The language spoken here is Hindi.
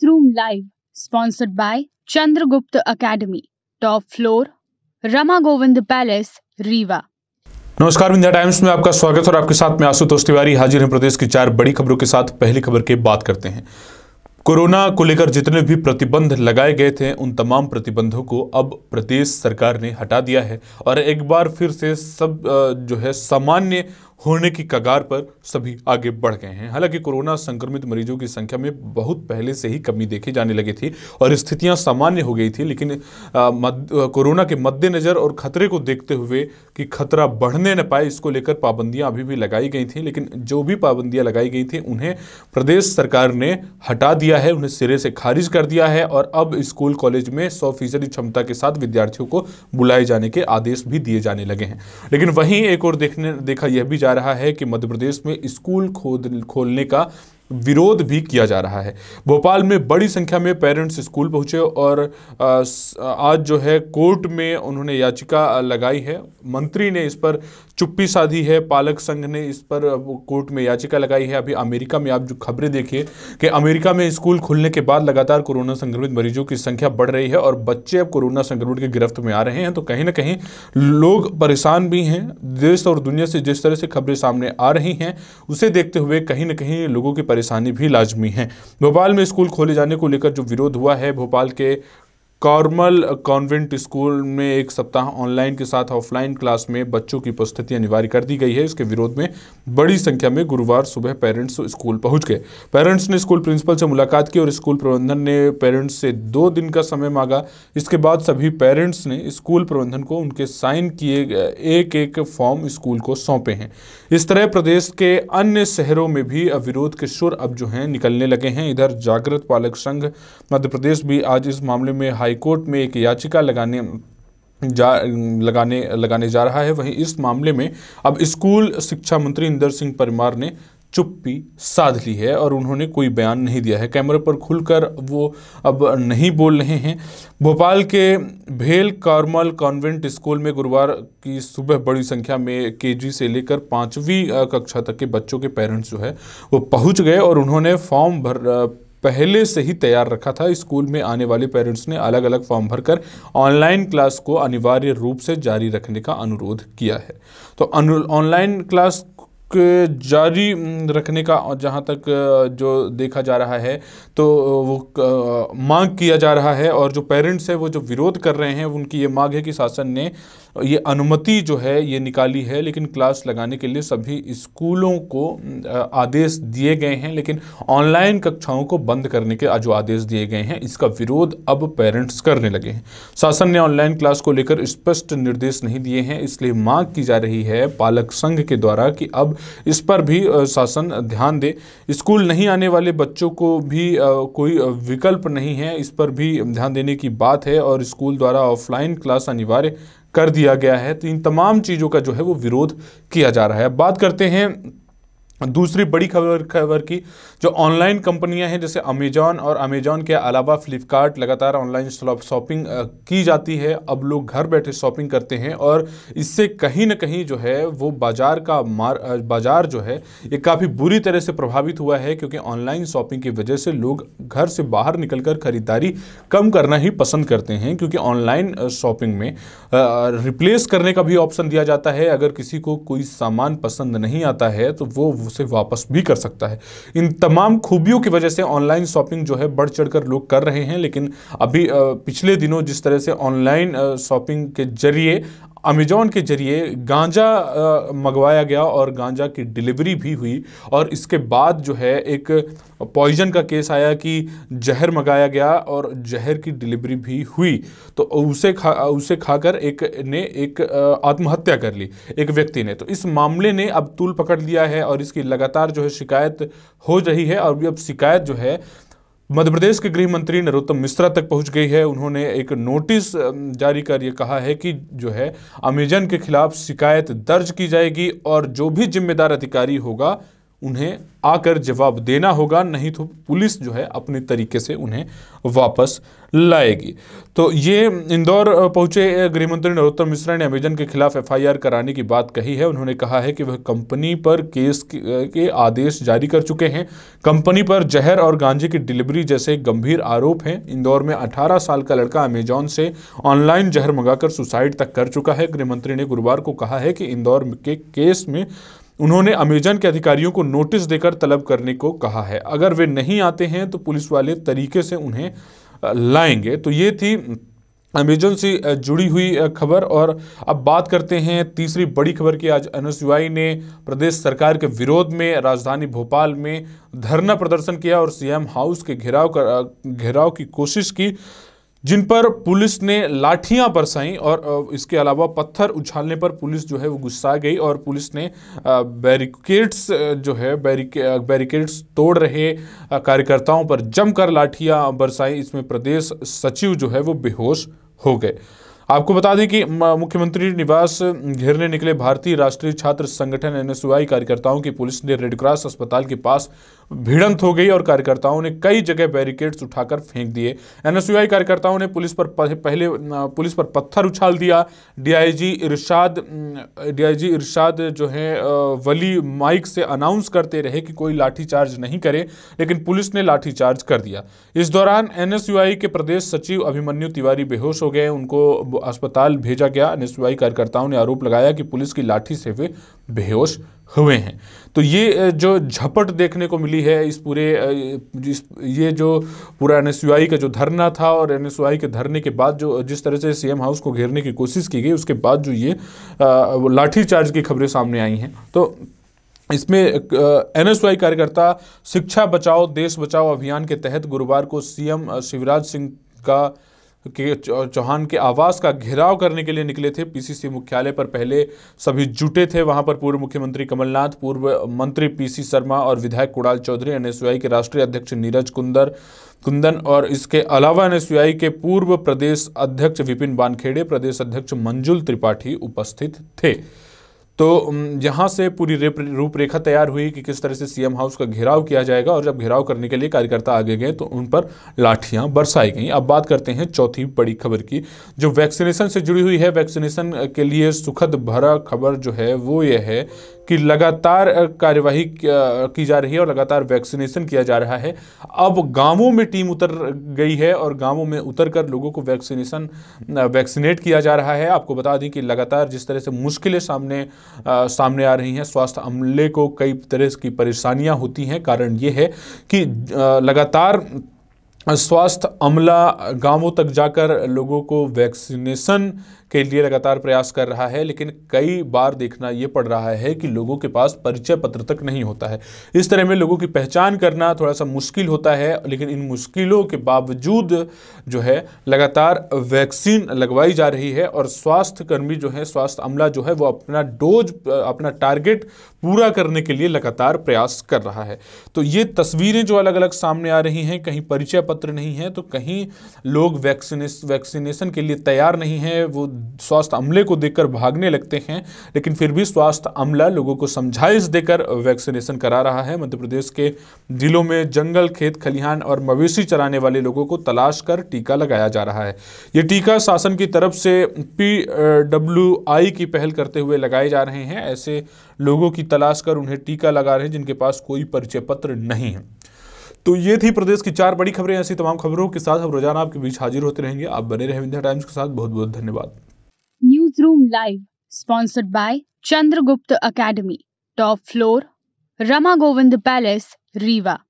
Science Room Live, sponsored by Chandragupta Academy, top floor, Rama Govind Palace, Rewa. नमस्कार इंडिया टाइम्स में आपका स्वागत और आपके साथ में आशुतोष तिवारी हाजिर हैं प्रदेश की चार बड़ी खबरों के साथ पहली खबर के बात करते हैं कोरोना को लेकर जितने भी प्रतिबंध लगाए गए थे उन तमाम प्रतिबंधों को अब प्रदेश सरकार ने हटा दिया है और एक बार फिर से सब जो है सामान्य होने की कगार पर सभी आगे बढ़ गए हैं हालांकि कोरोना संक्रमित मरीजों की संख्या में बहुत पहले से ही कमी देखी जाने लगी थी और स्थितियां सामान्य हो गई थी लेकिन कोरोना के मद्देनज़र और खतरे को देखते हुए कि खतरा बढ़ने न पाए इसको लेकर पाबंदियां अभी भी लगाई गई थी लेकिन जो भी पाबंदियां लगाई गई थी उन्हें प्रदेश सरकार ने हटा दिया है उन्हें सिरे से खारिज कर दिया है और अब स्कूल कॉलेज में सौ फीसदी क्षमता के साथ विद्यार्थियों को बुलाए जाने के आदेश भी दिए जाने लगे हैं लेकिन वहीं एक और देखने देखा यह भी जा जा रहा है कि मध्य प्रदेश में स्कूल खोलने का विरोध भी किया जा रहा है भोपाल में बड़ी संख्या में पेरेंट्स स्कूल पहुंचे और आज जो है कोर्ट में उन्होंने याचिका लगाई है मंत्री ने इस पर चुप्पी साधी है पालक संघ ने इस पर कोर्ट में याचिका लगाई है अभी अमेरिका में आप जो खबरें देखिए कि अमेरिका में स्कूल खुलने के बाद लगातार कोरोना संक्रमित मरीजों की संख्या बढ़ रही है और बच्चे अब कोरोना संक्रमण की गिरफ्त में आ रहे हैं तो कहीं ना कहीं लोग परेशान भी हैं देश और दुनिया से जिस तरह से खबरें सामने आ रही हैं उसे देखते हुए कहीं ना कहीं लोगों की परेशानी भी लाजमी है भोपाल में स्कूल खोले जाने को लेकर जो विरोध हुआ है भोपाल के कार्मल कॉन्वेंट स्कूल में एक सप्ताह ऑनलाइन के साथ ऑफलाइन क्लास में बच्चों की उपस्थिति अनिवार्य कर दी गई है इसके विरोध में बड़ी संख्या में गुरुवार सुबह पेरेंट्स स्कूल पहुंच गए पेरेंट्स ने स्कूल प्रिंसिपल से मुलाकात की और स्कूल प्रबंधन ने पेरेंट्स से दो दिन का समय मांगा इसके बाद सभी पेरेंट्स ने स्कूल प्रबंधन को उनके साइन किए एक एक फॉर्म स्कूल को सौंपे हैं इस तरह प्रदेश के अन्य शहरों में भी विरोध के शुर अब जो हैं निकलने लगे हैं इधर जागृत पालक संघ मध्य प्रदेश भी आज इस मामले में हाई हाईकोर्ट में एक याचिका लगाने जा लगाने लगाने जा रहा है वहीं इस मामले में अब स्कूल शिक्षा मंत्री इंदर सिंह परमार ने चुप्पी साध ली है और उन्होंने कोई बयान नहीं दिया है कैमरे पर खुलकर वो अब नहीं बोल रहे हैं भोपाल के भेल कार्मल कॉन्वेंट स्कूल में गुरुवार की सुबह बड़ी संख्या में केजी से लेकर पाँचवीं कक्षा तक के बच्चों के पेरेंट्स जो है वो पहुंच गए और उन्होंने फॉर्म भर पहले से ही तैयार रखा था स्कूल में आने वाले पेरेंट्स ने अलग अलग फॉर्म भरकर ऑनलाइन क्लास को अनिवार्य रूप से जारी रखने का अनुरोध किया है तो ऑनलाइन क्लास जारी हम्म, रखने का जहाँ तक जो देखा जा रहा है तो वो मांग किया जा रहा है और जो पेरेंट्स हैं वो जो विरोध कर रहे हैं उनकी ये मांग है कि शासन ने ये अनुमति जो है ये निकाली है लेकिन क्लास लगाने के लिए सभी स्कूलों को हम्म, आदेश दिए गए हैं लेकिन ऑनलाइन कक्षाओं को बंद करने के जो आदेश दिए गए हैं इसका विरोध अब पेरेंट्स करने लगे हैं शासन ने ऑनलाइन क्लास को लेकर स्पष्ट निर्देश नहीं दिए हैं इसलिए मांग की जा रही है पालक संघ के द्वारा कि अब इस पर भी शासन ध्यान दे स्कूल नहीं आने वाले बच्चों को भी कोई विकल्प नहीं है इस पर भी ध्यान देने की बात है और स्कूल द्वारा ऑफलाइन क्लास अनिवार्य कर दिया गया है तो इन तमाम चीज़ों का जो है वो विरोध किया जा रहा है अब बात करते हैं दूसरी बड़ी खबर खबर की जो ऑनलाइन कंपनियां हैं जैसे अमेजॉन और अमेजॉन के अलावा फ्लिपकार्ट लगातार ऑनलाइन शॉपिंग की जाती है अब लोग घर बैठे शॉपिंग करते हैं और इससे कहीं ना कहीं जो है वो बाज़ार का मार बाज़ार जो है ये काफ़ी बुरी तरह से प्रभावित हुआ है क्योंकि ऑनलाइन शॉपिंग की वजह से लोग घर से बाहर निकल कर ख़रीदारी कम करना ही पसंद करते हैं क्योंकि ऑनलाइन शॉपिंग में रिप्लेस करने का भी ऑप्शन दिया जाता है अगर किसी को कोई सामान पसंद नहीं आता है तो वो उसे वापस भी कर सकता है इन तमाम खूबियों की वजह से ऑनलाइन शॉपिंग जो है बढ़ चढ़ लोग कर रहे हैं लेकिन अभी पिछले दिनों जिस तरह से ऑनलाइन शॉपिंग के जरिए अमेजोन के जरिए गांजा मंगवाया गया और गांजा की डिलीवरी भी हुई और इसके बाद जो है एक पॉइजन का केस आया कि जहर मंगाया गया और जहर की डिलीवरी भी हुई तो उसे खा उसे खाकर एक ने एक आत्महत्या कर ली एक व्यक्ति ने तो इस मामले ने अब तूल पकड़ लिया है और इसकी लगातार जो है शिकायत हो रही है और भी अब शिकायत जो है मध्य प्रदेश के गृह मंत्री नरोत्तम मिश्रा तक पहुंच गई है उन्होंने एक नोटिस जारी कर ये कहा है कि जो है अमेजन के खिलाफ शिकायत दर्ज की जाएगी और जो भी जिम्मेदार अधिकारी होगा उन्हें आकर जवाब देना होगा नहीं तो पुलिस जो है अपने तरीके से उन्हें वापस लाएगी तो ये इंदौर पहुंचे गृहमंत्री नरोत्तम मिश्रा ने अमेजन के खिलाफ एफआईआर कराने की बात कही है उन्होंने कहा है कि वह कंपनी पर केस के आदेश जारी कर चुके हैं कंपनी पर जहर और गांजे की डिलीवरी जैसे गंभीर आरोप हैं इंदौर में 18 साल का लड़का अमेजॉन से ऑनलाइन जहर मंगाकर सुसाइड तक कर चुका है गृहमंत्री ने गुरुवार को कहा है कि इंदौर के केस में उन्होंने अमेजन के अधिकारियों को नोटिस देकर तलब करने को कहा है अगर वे नहीं आते हैं तो पुलिस वाले तरीके से उन्हें लाएंगे तो ये थी अमेजन से जुड़ी हुई खबर और अब बात करते हैं तीसरी बड़ी खबर की आज एनएसयूआई ने प्रदेश सरकार के विरोध में राजधानी भोपाल में धरना प्रदर्शन किया और सीएम हाउस के घेराव कर घेराव की कोशिश की जिन पर पुलिस ने लाठियां बरसाईं और इसके अलावा पत्थर उछालने पर पुलिस जो है वो गुस्सा गई और पुलिस ने बैरिकेड्स जो है बैरिके बैरिकेड्स तोड़ रहे कार्यकर्ताओं पर जमकर लाठियां बरसाई इसमें प्रदेश सचिव जो है वो बेहोश हो गए आपको बता दें कि मुख्यमंत्री निवास घेरने निकले भारतीय राष्ट्रीय छात्र संगठन एनएसयूआई कार्यकर्ताओं की पुलिस ने रेडक्रॉस अस्पताल के पास भिड़ंत हो गई और कार्यकर्ताओं ने कई जगह बैरिकेड्स उठाकर फेंक दिए एनएसयूआई कार्यकर्ताओं ने पुलिस पर पहले पुलिस पर पत्थर उछाल दिया डीआईजी इरशाद डीआईजी इरशाद जो है वली माइक से अनाउंस करते रहे कि कोई लाठीचार्ज नहीं करे लेकिन पुलिस ने लाठीचार्ज कर दिया इस दौरान एनएसयूआई के प्रदेश सचिव अभिमन्यु तिवारी बेहोश हो गए उनको अस्पताल भेजा गया निस्वाई कार्यकर्ताओं ने आरोप लगाया कि पुलिस की लाठी से वे बेहोश हुए हैं तो ये जो झपट देखने को मिली है इस पूरे जिस ये जो पूरा एन का जो धरना था और एन के धरने के बाद जो जिस तरह से सीएम हाउस को घेरने की कोशिश की गई उसके बाद जो ये लाठी चार्ज की खबरें सामने आई हैं तो इसमें एन एस वाई कार्यकर्ता शिक्षा बचाओ देश बचाओ अभियान के तहत गुरुवार को सीएम शिवराज सिंह का के चौहान के आवास का घेराव करने के लिए निकले थे पीसीसी मुख्यालय पर पहले सभी जुटे थे वहां पर पूर्व मुख्यमंत्री कमलनाथ पूर्व मंत्री पीसी शर्मा और विधायक कुणाल चौधरी एनएसयूआई के राष्ट्रीय अध्यक्ष नीरज कुंदर कुंदन और इसके अलावा एनएसयूआई के पूर्व प्रदेश अध्यक्ष विपिन बानखेड़े प्रदेश अध्यक्ष मंजुल त्रिपाठी उपस्थित थे तो यहाँ से पूरी रूपरेखा तैयार हुई कि किस तरह से सीएम हाउस का घेराव किया जाएगा और जब घेराव करने के लिए कार्यकर्ता आगे गए तो उन पर लाठियाँ बरसाई गई अब बात करते हैं चौथी बड़ी खबर की जो वैक्सीनेशन से जुड़ी हुई है वैक्सीनेशन के लिए सुखद भरा खबर जो है वो ये है कि लगातार कार्यवाही की जा रही है और लगातार वैक्सीनेशन किया जा रहा है अब गांवों में टीम उतर गई है और गांवों में उतर कर लोगों को वैक्सीनेशन वैक्सीनेट किया जा रहा है आपको बता दें कि लगातार जिस तरह से मुश्किलें सामने सामने आ रही हैं स्वास्थ्य अमले को कई तरह की परेशानियां होती हैं कारण ये है कि लगातार स्वास्थ्य अमला गांवों तक जाकर लोगों को वैक्सीनेशन के लिए लगातार प्रयास कर रहा है लेकिन कई बार देखना ये पड़ रहा है कि लोगों के पास परिचय पत्र तक नहीं होता है इस तरह में लोगों की पहचान करना थोड़ा सा मुश्किल होता है लेकिन इन मुश्किलों के बावजूद जो है लगातार वैक्सीन लगवाई जा रही है और स्वास्थ्यकर्मी जो है स्वास्थ्य अमला जो है वो अपना डोज अपना टारगेट पूरा करने के लिए लगातार प्रयास कर रहा है तो ये तस्वीरें जो अलग अलग सामने आ रही हैं कहीं परिचय पत्र नहीं है तो कहीं लोग वैक्सीनेस वैक्सीनेशन के लिए तैयार नहीं है वो स्वास्थ्य अमले को देखकर भागने लगते हैं लेकिन फिर भी स्वास्थ्य अमला लोगों को समझाइश देकर वैक्सीनेशन करा रहा है मध्य प्रदेश के जिलों में जंगल खेत खलिहान और मवेशी चराने वाले लोगों को तलाश कर टीका लगाया जा रहा है ये टीका शासन की तरफ से पी डब्ल्यू आई की पहल करते हुए लगाए जा रहे हैं ऐसे लोगों की तलाश कर उन्हें टीका लगा रहे हैं जिनके पास कोई परिचय पत्र नहीं है तो ये थी प्रदेश की चार बड़ी खबरें ऐसी तमाम खबरों के साथ हम रोजाना आपके बीच हाजिर होते रहेंगे आप बने रहें विंध्या टाइम्स के साथ बहुत बहुत धन्यवाद Room Live, sponsored by Chandragupta Academy, top floor, Rama Govind Palace, Riva.